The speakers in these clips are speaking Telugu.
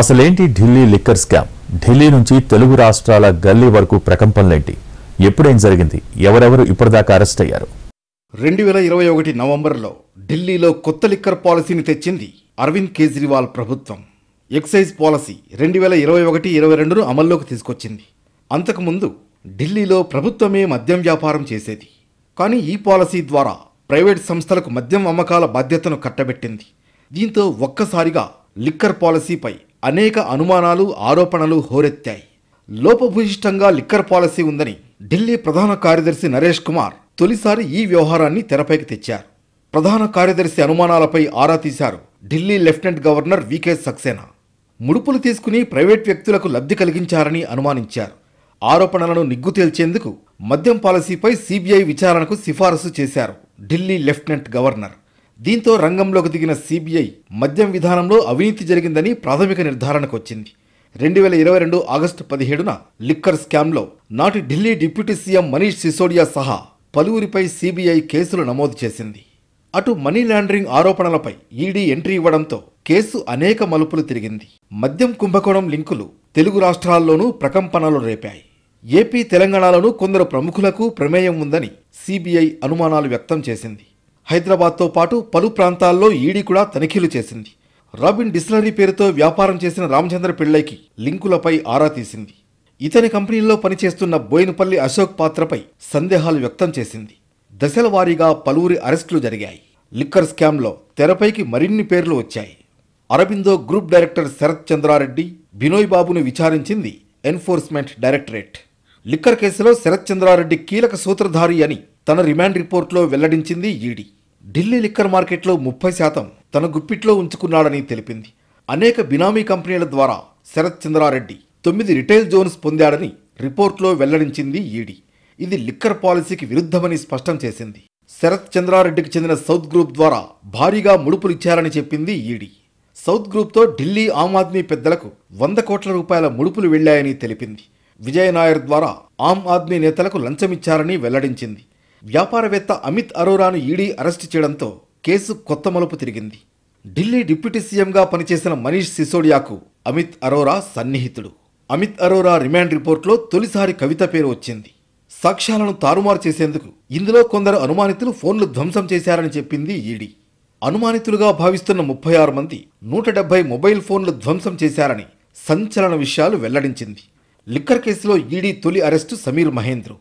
అసలేంటి ఢిల్లీ లిక్కర్ స్కామ్ ఢిల్లీ నుంచి తెలుగు రాష్ట్రాల గల్లీ వరకు ప్రకంపనలేంటి ఎప్పుడేం జరిగింది ఎవరెవరు ఇప్పటిదాకా అరెస్ట్ అయ్యారు రెండు వేల ఇరవై ఒకటి నవంబర్లో ఢిల్లీలో కొత్త లిక్కర్ పాలసీని తెచ్చింది అరవింద్ కేజ్రీవాల్ ప్రభుత్వం ఎక్సైజ్ పాలసీ రెండు వేల ఇరవై ఒకటి ఇరవై రెండును అమల్లోకి తీసుకొచ్చింది అంతకుముందు ఢిల్లీలో ప్రభుత్వమే మద్యం వ్యాపారం చేసేది కానీ ఈ పాలసీ ద్వారా ప్రైవేట్ సంస్థలకు మద్యం అమ్మకాల బాధ్యతను కట్టబెట్టింది దీంతో ఒక్కసారిగా లిక్కర్ పాలసీపై అనేక అనుమానాలు ఆరోపణలు హోరెత్తాయి లోపభూయిష్టంగా లిక్కర్ పాలసీ ఉందని ఢిల్లీ ప్రధాన కార్యదర్శి నరేష్ కుమార్ తొలిసారి ఈ వ్యవహారాన్ని తెరపైకి తెచ్చారు ప్రధాన కార్యదర్శి అనుమానాలపై ఆరా తీశారు Delhi lieutenant governor VK Saxena ముడుపులు తీసుకుని ప్రైవేట్ వ్యక్తులకు లబ్ధి కలిగించారని అనుమానించారు ఆరోపణలను నిగ్గు తేల్చేందుకు మద్యం పాలసీపై సీబీఐ విచారణకు సిఫారసు చేశారు ఢిల్లీ లెఫ్టినెంట్ గవర్నర్ దీంతో రంగంలోకి దిగిన సిబిఐ మద్యం విధానంలో అవినీతి జరిగిందని ప్రాథమిక నిర్ధారణకు వచ్చింది రెండు వేల ఇరవై రెండు ఆగస్టు పదిహేడున లిక్కర్ స్కామ్లో నాటి ఢిల్లీ డిప్యూటీ సీఎం మనీష్ సిసోడియా సహా పలువురిపై సిబిఐ కేసులు నమోదు చేసింది అటు మనీ లాండరింగ్ ఆరోపణలపై ఈడీ ఎంట్రీ ఇవ్వడంతో కేసు అనేక మలుపులు తిరిగింది మద్యం కుంభకోణం లింకులు తెలుగు రాష్ట్రాల్లోనూ ప్రకంపనలు రేపాయి ఏపీ తెలంగాణలోనూ కొందరు ప్రముఖులకు ప్రమేయం ఉందని సిబిఐ అనుమానాలు వ్యక్తం చేసింది హైదరాబాద్తో పాటు పలు ప్రాంతాల్లో ఈడీ కూడా తనిఖీలు చేసింది రాబిన్ డిస్టిలరీ పేరుతో వ్యాపారం చేసిన రామచంద్ర పిళ్ళైకి లింకులపై ఆరా తీసింది ఇతని కంపెనీల్లో పనిచేస్తున్న బోయినపల్లి అశోక్ పాత్రపై సందేహాలు వ్యక్తం చేసింది దశల వారీగా పలువురి అరెస్టులు జరిగాయి లిక్కర్ స్కామ్లో తెరపైకి మరిన్ని పేర్లు వచ్చాయి అరబిందో గ్రూప్ డైరెక్టర్ శరత్ చంద్రారెడ్డి బినోయ్ బాబును విచారించింది ఎన్ఫోర్స్మెంట్ డైరెక్టరేట్ లిక్కర్ కేసులో శరత్ చంద్రారెడ్డి కీలక సూత్రధారి అని తన రిమాండ్ రిపోర్ట్లో వెల్లడించింది ఈడీ ఢిల్లీ లిక్కర్ మార్కెట్లో ముప్పై శాతం తన గుప్పిట్లో ఉంచుకున్నాడని తెలిపింది అనేక బినామీ కంపెనీల ద్వారా శరత్ చంద్రారెడ్డి తొమ్మిది రిటైల్ జోన్స్ పొందాడని రిపోర్ట్లో వెల్లడించింది ఈడీ ఇది లిక్కర్ పాలసీకి విరుద్ధమని స్పష్టం చేసింది శరత్ చంద్రారెడ్డికి చెందిన సౌత్ గ్రూప్ ద్వారా భారీగా ముడుపులిచ్చారని చెప్పింది ఈడీ సౌత్ గ్రూప్తో ఢిల్లీ ఆమ్ ఆద్మీ పెద్దలకు వంద కోట్ల రూపాయల ముడుపులు వెళ్లాయని తెలిపింది విజయనాయర్ ద్వారా ఆమ్ ఆద్మీ నేతలకు లంచమిచ్చారని వెల్లడించింది వ్యాపారవేత్త అమిత్ అరోరాను ఈడీ అరెస్టు చేయడంతో కేసు కొత్త మలుపు తిరిగింది ఢిల్లీ డిప్యూటీ సీఎంగా పనిచేసిన మనీష్ సిసోడియాకు అమిత్ అరోరా సన్నిహితుడు అమిత్ అరోరా రిమాండ్ రిపోర్ట్లో తొలిసారి కవిత పేరు వచ్చింది సాక్ష్యాలను తారుమారు చేసేందుకు ఇందులో కొందరు అనుమానితులు ఫోన్లు ధ్వంసం చేశారని చెప్పింది ఈడీ అనుమానితులుగా భావిస్తున్న ముప్పై ఆరు మంది నూట డెబ్బై మొబైల్ ఫోన్లు ధ్వంసం చేశారని సంచలన విషయాలు వెల్లడించింది లిక్కర్ కేసులో ఈడీ తొలి అరెస్టు సమీర్ మహేంద్రు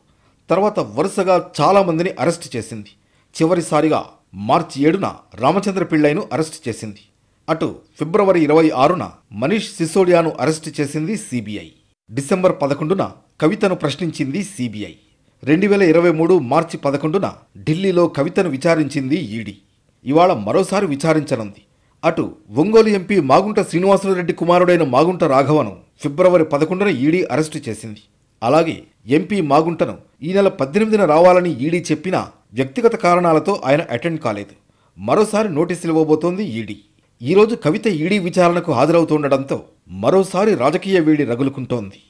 తర్వాత వరుసగా చాలామందిని అరెస్ట్ చేసింది చివరిసారిగా మార్చి ఏడున రామచంద్ర పిళ్ళైను అరెస్ట్ చేసింది అటు ఫిబ్రవరి ఇరవై ఆరున మనీష్ సిసోడియాను అరెస్ట్ చేసింది సిబిఐ డిసెంబర్ పదకొండున కవితను ప్రశ్నించింది సిబిఐ రెండు వేల ఇరవై మూడు మార్చి పదకొండున ఢిల్లీలో కవితను విచారించింది ఈడీ ఇవాళ మరోసారి విచారించనుంది అటు ఒంగోలు ఎంపీ మాగుంట శ్రీనివాసులరెడ్డి కుమారుడైన మాగుంట రాఘవను ఫిబ్రవరి పదకొండున ఈడీ అరెస్టు చేసింది అలాగే ఎంపీ మాగుంటను ఈ నెల పద్దెనిమిదిన రావాలని ఈడీ చెప్పినా వ్యక్తిగత కారణాలతో ఆయన అటెండ్ కాలేదు మరోసారి నోటీసులు ఇవ్వబోతోంది ఈడీ ఈరోజు కవిత ఈడీ విచారణకు హాజరవుతుండటంతో మరోసారి రాజకీయ వేడి రగులుకుంటోంది